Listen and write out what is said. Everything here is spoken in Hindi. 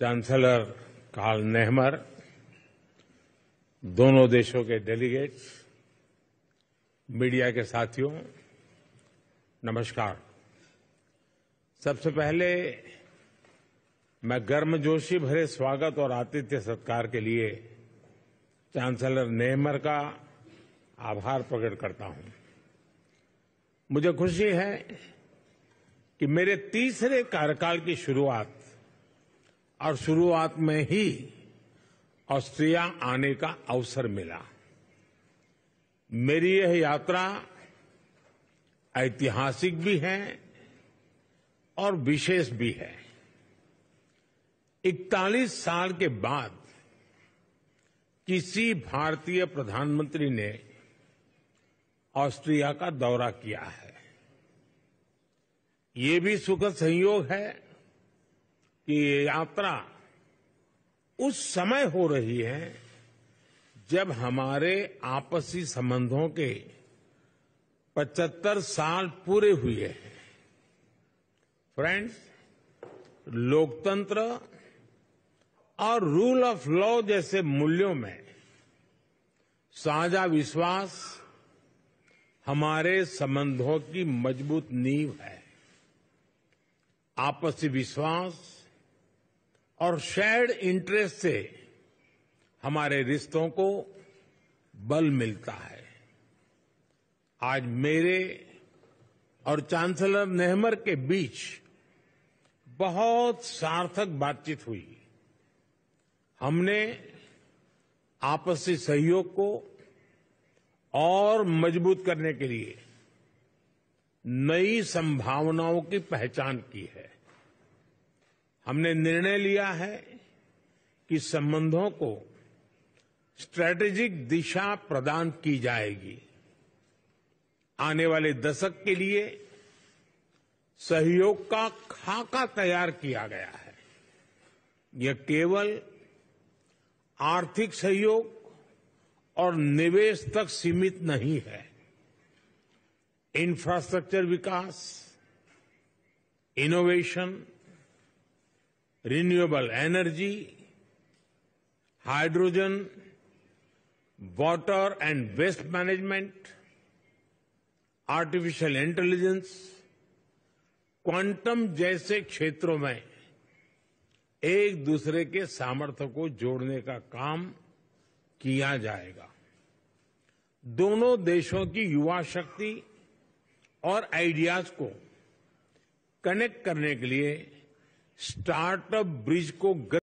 चांसलर कार्ल नेहमर दोनों देशों के डेलीगेट्स मीडिया के साथियों नमस्कार सबसे पहले मैं गर्मजोशी भरे स्वागत और आतिथ्य सत्कार के लिए चांसलर नेहमर का आभार प्रकट करता हूं मुझे खुशी है कि मेरे तीसरे कार्यकाल की शुरुआत और शुरूआत में ही ऑस्ट्रिया आने का अवसर मिला मेरी यह यात्रा ऐतिहासिक भी है और विशेष भी है 41 साल के बाद किसी भारतीय प्रधानमंत्री ने ऑस्ट्रिया का दौरा किया है ये भी सुखद संयोग है कि ये यात्रा उस समय हो रही है जब हमारे आपसी संबंधों के 75 साल पूरे हुए हैं फ्रेंड्स लोकतंत्र और रूल ऑफ लॉ जैसे मूल्यों में साझा विश्वास हमारे संबंधों की मजबूत नींव है आपसी विश्वास और शेयर्ड इंटरेस्ट से हमारे रिश्तों को बल मिलता है आज मेरे और चांसलर नेहमर के बीच बहुत सार्थक बातचीत हुई हमने आपसी सहयोग को और मजबूत करने के लिए नई संभावनाओं की पहचान की है हमने निर्णय लिया है कि संबंधों को स्ट्रैटेजिक दिशा प्रदान की जाएगी आने वाले दशक के लिए सहयोग का खाका तैयार किया गया है यह केवल आर्थिक सहयोग और निवेश तक सीमित नहीं है इंफ्रास्ट्रक्चर विकास innovation renewable energy hydrogen water and waste management artificial intelligence quantum जैसे क्षेत्रों में एक दूसरे के सामर्थ्य को जोड़ने का काम किया जाएगा दोनों देशों की युवा शक्ति और आइडियाज को कनेक्ट करने के लिए स्टार्टअप ब्रिज को गति